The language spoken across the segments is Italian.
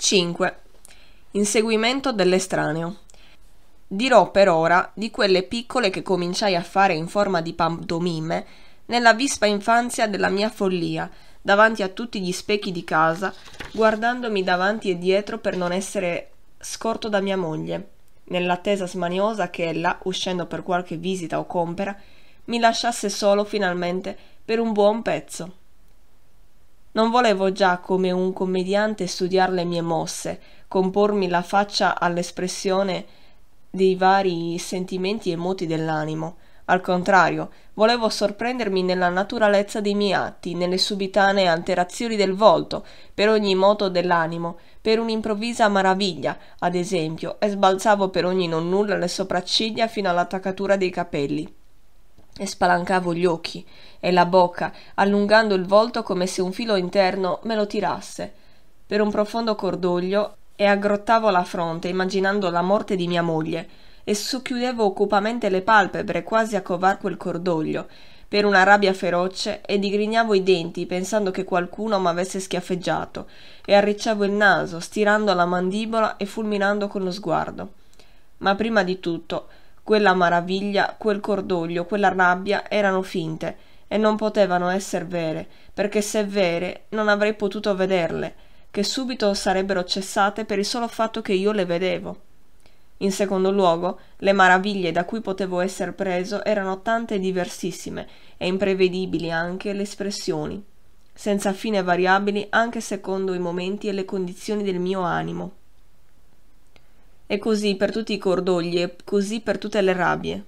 5. Inseguimento dell'estraneo. Dirò per ora di quelle piccole che cominciai a fare in forma di pantomime nella vispa infanzia della mia follia, davanti a tutti gli specchi di casa, guardandomi davanti e dietro per non essere scorto da mia moglie, nell'attesa smaniosa che ella, uscendo per qualche visita o compera, mi lasciasse solo finalmente per un buon pezzo. Non volevo già, come un commediante, studiar le mie mosse, compormi la faccia all'espressione dei vari sentimenti e moti dell'animo. Al contrario, volevo sorprendermi nella naturalezza dei miei atti, nelle subitanee alterazioni del volto, per ogni moto dell'animo, per un'improvvisa maraviglia, ad esempio, e sbalzavo per ogni non nulla le sopracciglia fino all'attaccatura dei capelli e spalancavo gli occhi e la bocca, allungando il volto come se un filo interno me lo tirasse, per un profondo cordoglio e aggrottavo la fronte immaginando la morte di mia moglie e socchiudevo occupamente le palpebre quasi a covar quel cordoglio per una rabbia feroce e digrignavo i denti pensando che qualcuno m'avesse schiaffeggiato e arricciavo il naso stirando la mandibola e fulminando con lo sguardo. Ma prima di tutto quella maraviglia, quel cordoglio, quella rabbia erano finte e non potevano esser vere, perché se vere non avrei potuto vederle, che subito sarebbero cessate per il solo fatto che io le vedevo. In secondo luogo, le maraviglie da cui potevo esser preso erano tante e diversissime, e imprevedibili anche le espressioni, senza fine variabili anche secondo i momenti e le condizioni del mio animo. E così per tutti i cordogli e così per tutte le rabbie.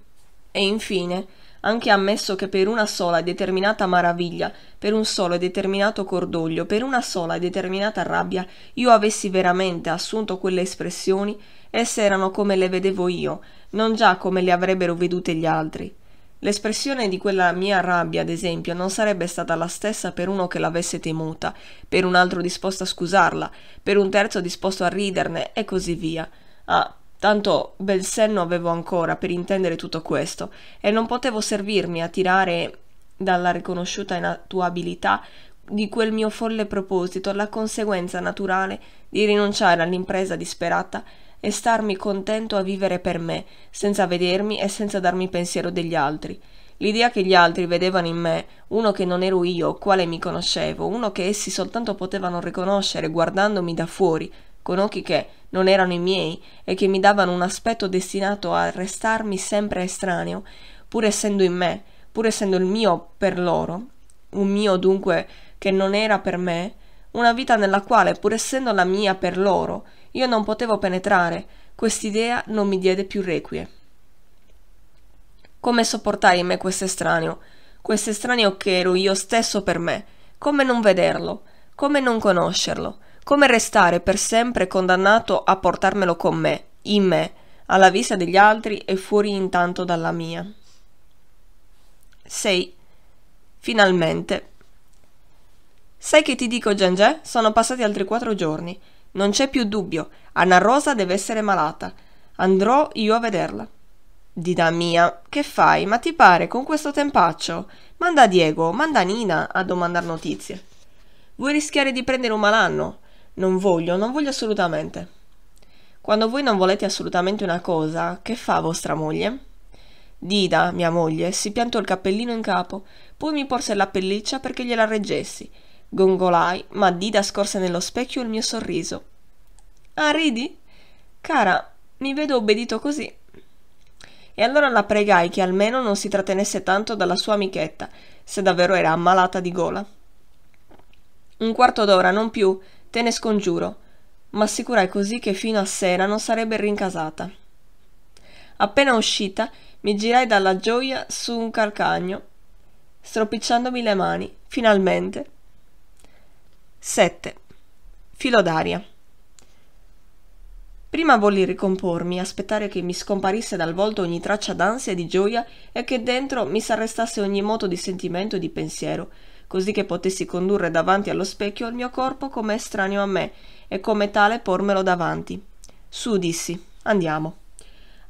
E infine, anche ammesso che per una sola e determinata maraviglia, per un solo e determinato cordoglio, per una sola e determinata rabbia, io avessi veramente assunto quelle espressioni, esse erano come le vedevo io, non già come le avrebbero vedute gli altri. L'espressione di quella mia rabbia, ad esempio, non sarebbe stata la stessa per uno che l'avesse temuta, per un altro disposto a scusarla, per un terzo disposto a riderne, e così via. Ah, tanto bel senno avevo ancora per intendere tutto questo e non potevo servirmi a tirare dalla riconosciuta inattuabilità di quel mio folle proposito la conseguenza naturale di rinunciare all'impresa disperata e starmi contento a vivere per me, senza vedermi e senza darmi pensiero degli altri. L'idea che gli altri vedevano in me uno che non ero io, quale mi conoscevo, uno che essi soltanto potevano riconoscere guardandomi da fuori, con occhi che, non erano i miei e che mi davano un aspetto destinato a restarmi sempre estraneo, pur essendo in me, pur essendo il mio per loro, un mio dunque che non era per me, una vita nella quale, pur essendo la mia per loro, io non potevo penetrare, quest'idea non mi diede più requie. Come sopportare in me questo estraneo, questo estraneo che ero io stesso per me, come non vederlo, come non conoscerlo, come restare per sempre condannato a portarmelo con me, in me, alla vista degli altri e fuori intanto dalla mia. 6. Finalmente. Sai che ti dico, Gengè? Sono passati altri quattro giorni. Non c'è più dubbio. Anna Rosa deve essere malata. Andrò io a vederla. Dida mia, che fai? Ma ti pare con questo tempaccio? Manda Diego, manda Nina a domandar notizie. Vuoi rischiare di prendere un malanno? Non voglio, non voglio assolutamente. Quando voi non volete assolutamente una cosa, che fa vostra moglie? Dida, mia moglie, si piantò il cappellino in capo, poi mi porse la pelliccia perché gliela reggessi. Gongolai, ma Dida scorse nello specchio il mio sorriso. Ah, ridi? Cara, mi vedo obbedito così. E allora la pregai che almeno non si trattenesse tanto dalla sua amichetta, se davvero era ammalata di gola. Un quarto d'ora, non più, Te ne scongiuro, ma assicurai così che fino a sera non sarebbe rincasata. Appena uscita, mi girai dalla gioia su un calcagno, stropicciandomi le mani, finalmente. 7. d'aria. Prima volli ricompormi, aspettare che mi scomparisse dal volto ogni traccia d'ansia e di gioia e che dentro mi s'arrestasse ogni moto di sentimento e di pensiero così che potessi condurre davanti allo specchio il mio corpo come estraneo a me e come tale pormelo davanti. Su, dissi, andiamo.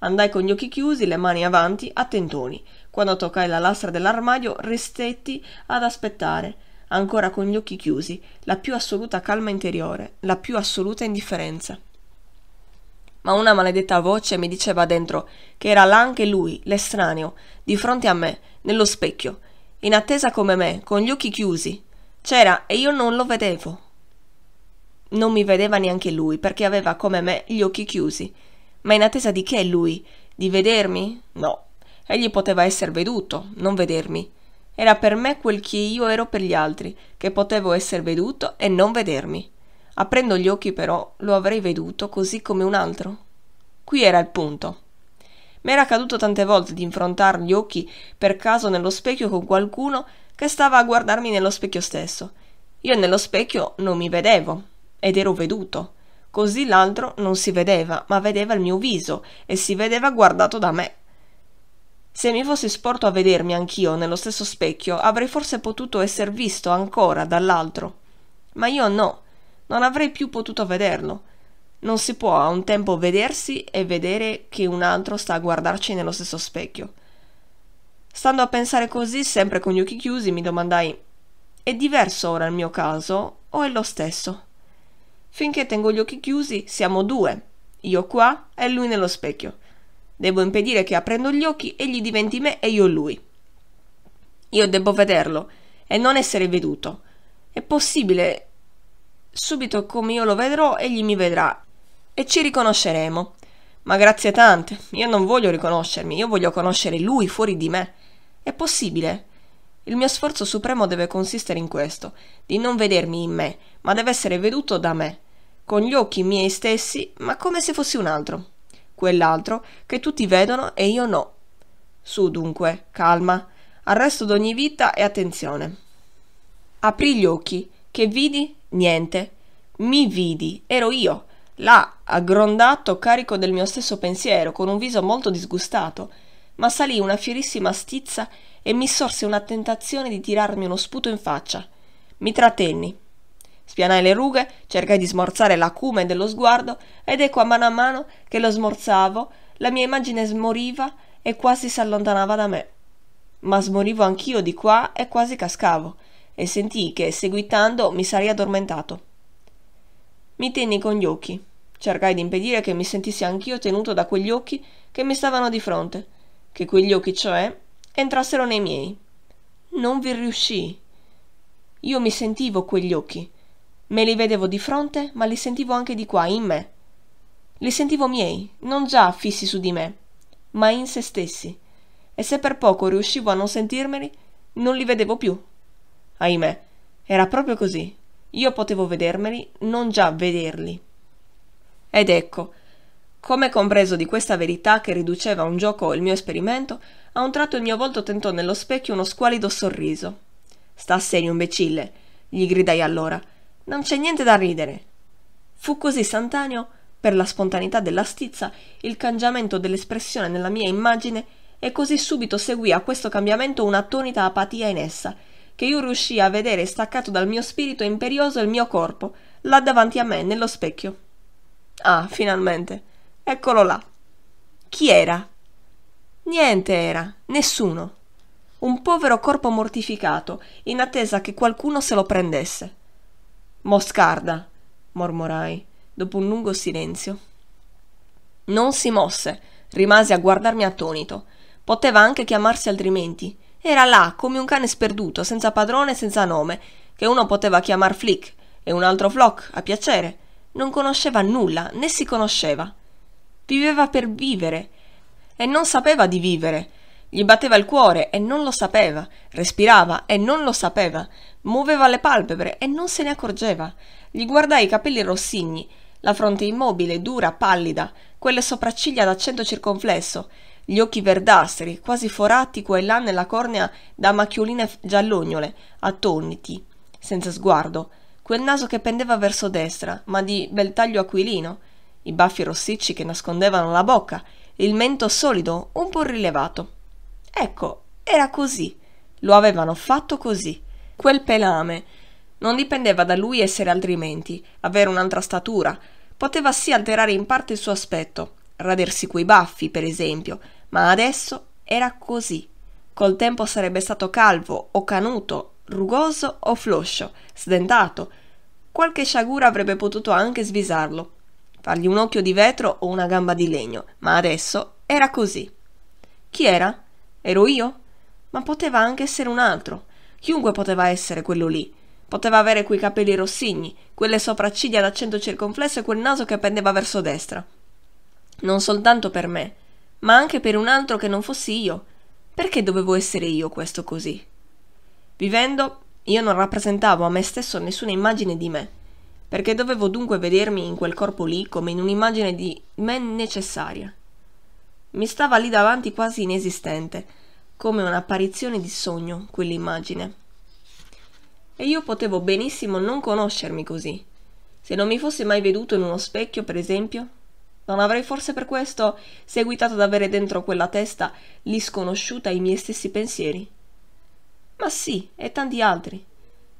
Andai con gli occhi chiusi, le mani avanti, a tentoni. Quando toccai la lastra dell'armadio, restetti ad aspettare, ancora con gli occhi chiusi, la più assoluta calma interiore, la più assoluta indifferenza. Ma una maledetta voce mi diceva dentro che era là anche lui, l'estraneo, di fronte a me, nello specchio, in attesa come me, con gli occhi chiusi. C'era e io non lo vedevo. Non mi vedeva neanche lui, perché aveva come me gli occhi chiusi. Ma in attesa di che lui? Di vedermi? No. Egli poteva essere veduto, non vedermi. Era per me quel che io ero per gli altri, che potevo essere veduto e non vedermi. Aprendo gli occhi però lo avrei veduto così come un altro. Qui era il punto. M'era accaduto tante volte di infrontar gli occhi per caso nello specchio con qualcuno che stava a guardarmi nello specchio stesso. Io nello specchio non mi vedevo ed ero veduto. Così l'altro non si vedeva, ma vedeva il mio viso e si vedeva guardato da me. Se mi fossi sporto a vedermi anch'io nello stesso specchio, avrei forse potuto essere visto ancora dall'altro. Ma io no, non avrei più potuto vederlo. Non si può a un tempo vedersi e vedere che un altro sta a guardarci nello stesso specchio. Stando a pensare così, sempre con gli occhi chiusi, mi domandai: è diverso ora il mio caso o è lo stesso? Finché tengo gli occhi chiusi, siamo due, io qua e lui nello specchio. Devo impedire che aprendo gli occhi egli diventi me e io lui. Io devo vederlo e non essere veduto. È possibile subito come io lo vedrò, egli mi vedrà e ci riconosceremo. Ma grazie tante, io non voglio riconoscermi, io voglio conoscere lui fuori di me. È possibile? Il mio sforzo supremo deve consistere in questo, di non vedermi in me, ma deve essere veduto da me, con gli occhi miei stessi, ma come se fossi un altro. Quell'altro che tutti vedono e io no. Su dunque, calma, arresto d'ogni vita e attenzione. Aprì gli occhi. Che vidi? Niente. Mi vidi, ero io. Là, aggrondato, carico del mio stesso pensiero, con un viso molto disgustato, ma salì una fierissima stizza e mi sorse una tentazione di tirarmi uno sputo in faccia. Mi trattenni. Spianai le rughe, cercai di smorzare l'acume dello sguardo ed ecco a mano a mano che lo smorzavo, la mia immagine smoriva e quasi si allontanava da me. Ma smorivo anch'io di qua e quasi cascavo, e sentii che, seguitando, mi sarei addormentato. Mi tenni con gli occhi. Cercai di impedire che mi sentissi anch'io tenuto da quegli occhi che mi stavano di fronte, che quegli occhi, cioè, entrassero nei miei. Non vi riuscii. Io mi sentivo quegli occhi. Me li vedevo di fronte, ma li sentivo anche di qua, in me. Li sentivo miei, non già fissi su di me, ma in se stessi. E se per poco riuscivo a non sentirmeli, non li vedevo più. Ahimè, era proprio così. Io potevo vedermeli, non già vederli. Ed ecco, come compreso di questa verità che riduceva a un gioco il mio esperimento, a un tratto il mio volto tentò nello specchio uno squalido sorriso. Sta serio, imbecille, gli gridai allora. Non c'è niente da ridere. Fu così istantaneo, per la spontaneità della stizza, il cangiamento dell'espressione nella mia immagine e così subito seguì a questo cambiamento un'attonita apatia in essa, che io riuscii a vedere staccato dal mio spirito imperioso il mio corpo, là davanti a me, nello specchio. Ah, finalmente. Eccolo là. Chi era? Niente era, nessuno. Un povero corpo mortificato, in attesa che qualcuno se lo prendesse. Moscarda, mormorai, dopo un lungo silenzio. Non si mosse, rimase a guardarmi attonito. Poteva anche chiamarsi altrimenti. Era là, come un cane sperduto, senza padrone e senza nome, che uno poteva chiamar Flick e un altro Flock, a piacere non conosceva nulla né si conosceva. Viveva per vivere e non sapeva di vivere. Gli batteva il cuore e non lo sapeva, respirava e non lo sapeva, muoveva le palpebre e non se ne accorgeva. Gli guardai i capelli rossigni, la fronte immobile, dura, pallida, quelle sopracciglia d'accento circonflesso, gli occhi verdastri, quasi forati qua e là nella cornea da macchioline giallognole, attoniti, senza sguardo, quel naso che pendeva verso destra, ma di bel taglio aquilino, i baffi rossicci che nascondevano la bocca, il mento solido, un po' rilevato. Ecco, era così. Lo avevano fatto così. Quel pelame. Non dipendeva da lui essere altrimenti, avere un'altra statura. Poteva sì alterare in parte il suo aspetto, radersi quei baffi, per esempio, ma adesso era così. Col tempo sarebbe stato calvo o canuto, rugoso o floscio, sdentato, Qualche sciagura avrebbe potuto anche svisarlo, fargli un occhio di vetro o una gamba di legno, ma adesso era così. Chi era? Ero io? Ma poteva anche essere un altro. Chiunque poteva essere quello lì. Poteva avere quei capelli rossigni, quelle sopracciglia d'accento circonflesso e quel naso che pendeva verso destra. Non soltanto per me, ma anche per un altro che non fossi io. Perché dovevo essere io questo così? Vivendo io non rappresentavo a me stesso nessuna immagine di me, perché dovevo dunque vedermi in quel corpo lì come in un'immagine di me necessaria. Mi stava lì davanti quasi inesistente, come un'apparizione di sogno, quell'immagine. E io potevo benissimo non conoscermi così. Se non mi fossi mai veduto in uno specchio, per esempio, non avrei forse per questo seguitato ad avere dentro quella testa lì sconosciuta i miei stessi pensieri ma sì, e tanti altri,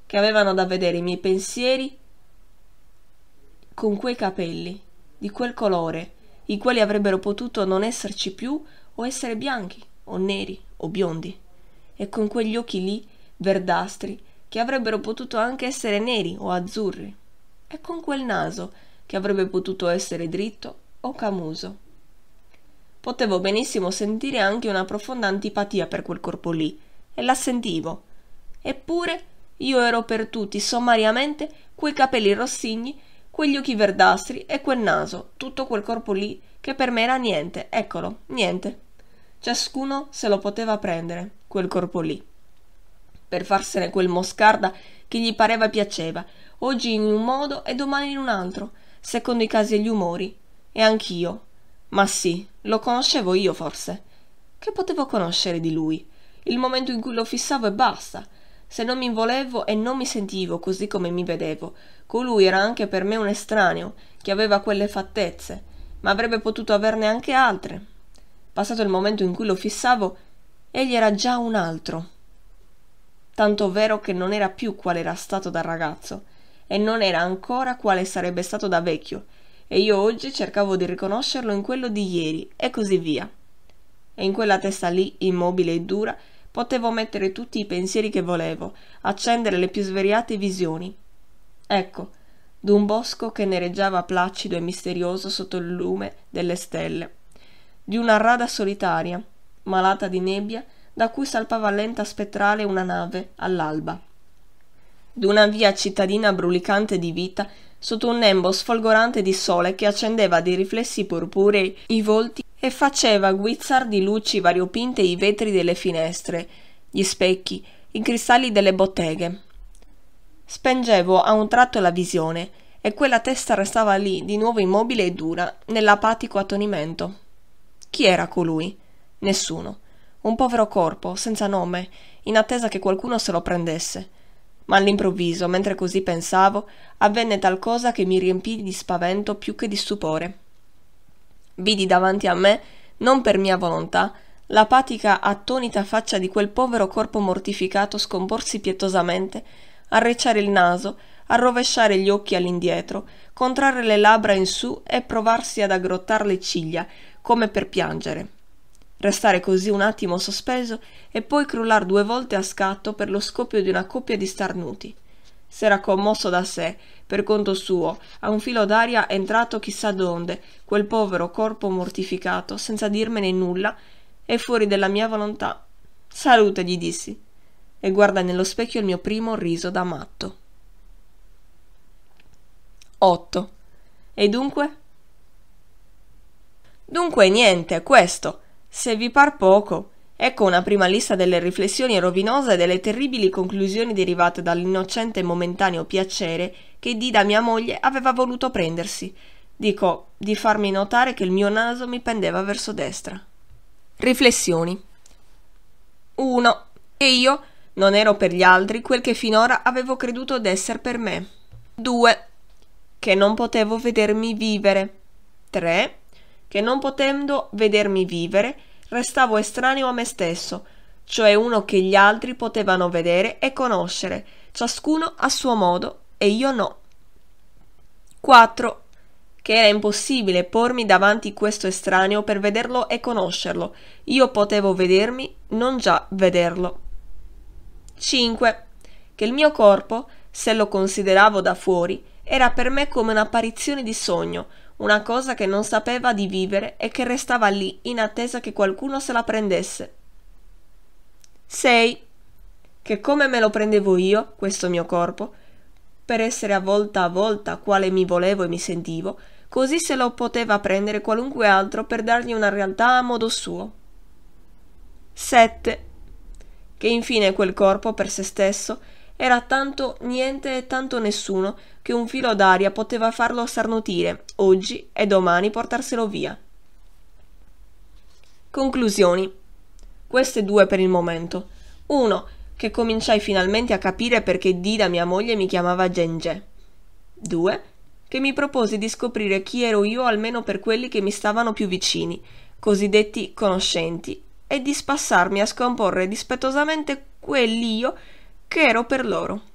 che avevano da vedere i miei pensieri con quei capelli, di quel colore, i quali avrebbero potuto non esserci più o essere bianchi, o neri, o biondi, e con quegli occhi lì, verdastri, che avrebbero potuto anche essere neri o azzurri, e con quel naso, che avrebbe potuto essere dritto o camuso potevo benissimo sentire anche una profonda antipatia per quel corpo lì, e la sentivo. Eppure io ero per tutti sommariamente quei capelli rossigni, quegli occhi verdastri e quel naso, tutto quel corpo lì che per me era niente, eccolo, niente. Ciascuno se lo poteva prendere, quel corpo lì, per farsene quel moscarda che gli pareva e piaceva, oggi in un modo e domani in un altro, secondo i casi e gli umori. E anch'io. Ma sì, lo conoscevo io forse. Che potevo conoscere di lui? il momento in cui lo fissavo e basta. Se non mi volevo e non mi sentivo così come mi vedevo, colui era anche per me un estraneo, che aveva quelle fattezze, ma avrebbe potuto averne anche altre. Passato il momento in cui lo fissavo, egli era già un altro. Tanto vero che non era più quale era stato da ragazzo, e non era ancora quale sarebbe stato da vecchio, e io oggi cercavo di riconoscerlo in quello di ieri, e così via. E in quella testa lì, immobile e dura, Potevo mettere tutti i pensieri che volevo, accendere le più svariate visioni. Ecco, d'un bosco che nereggiava placido e misterioso sotto il lume delle stelle, di una rada solitaria, malata di nebbia, da cui salpava lenta spettrale una nave all'alba, d'una via cittadina brulicante di vita sotto un nembo sfolgorante di sole che accendeva di riflessi purpurei i volti e faceva guizzar di luci variopinte i vetri delle finestre, gli specchi, i cristalli delle botteghe. Spengevo a un tratto la visione e quella testa restava lì, di nuovo immobile e dura, nell'apatico attonimento. Chi era colui? Nessuno. Un povero corpo, senza nome, in attesa che qualcuno se lo prendesse ma all'improvviso, mentre così pensavo, avvenne tal cosa che mi riempì di spavento più che di stupore. Vidi davanti a me, non per mia volontà, l'apatica attonita faccia di quel povero corpo mortificato scomporsi pietosamente, arrecciare il naso, arrovesciare gli occhi all'indietro, contrarre le labbra in su e provarsi ad aggrottar le ciglia, come per piangere restare così un attimo sospeso e poi crollar due volte a scatto per lo scoppio di una coppia di starnuti. S'era commosso da sé, per conto suo, a un filo d'aria entrato chissà donde, quel povero corpo mortificato, senza dirmene nulla, e fuori della mia volontà. Salute, gli dissi, e guarda nello specchio il mio primo riso da matto. 8. E dunque? Dunque niente, questo. Se vi par poco, ecco una prima lista delle riflessioni rovinose e delle terribili conclusioni derivate dall'innocente e momentaneo piacere che Dida, mia moglie, aveva voluto prendersi. Dico di farmi notare che il mio naso mi pendeva verso destra. Riflessioni 1. Che io non ero per gli altri quel che finora avevo creduto d'essere per me. 2. Che non potevo vedermi vivere. 3 che non potendo vedermi vivere, restavo estraneo a me stesso, cioè uno che gli altri potevano vedere e conoscere, ciascuno a suo modo e io no. 4. Che era impossibile pormi davanti questo estraneo per vederlo e conoscerlo. Io potevo vedermi, non già vederlo. 5. Che il mio corpo, se lo consideravo da fuori, era per me come un'apparizione di sogno, una cosa che non sapeva di vivere e che restava lì in attesa che qualcuno se la prendesse. 6. Che come me lo prendevo io, questo mio corpo, per essere a volta a volta quale mi volevo e mi sentivo, così se lo poteva prendere qualunque altro per dargli una realtà a modo suo. 7. Che infine quel corpo per se stesso era tanto niente e tanto nessuno che un filo d'aria poteva farlo starnutire oggi e domani portarselo via. Conclusioni. Queste due per il momento. 1. Che cominciai finalmente a capire perché Dida mia moglie mi chiamava Genge. 2. Che mi proposi di scoprire chi ero io almeno per quelli che mi stavano più vicini, cosiddetti conoscenti, e di spassarmi a scomporre dispettosamente quell'io che ero per loro.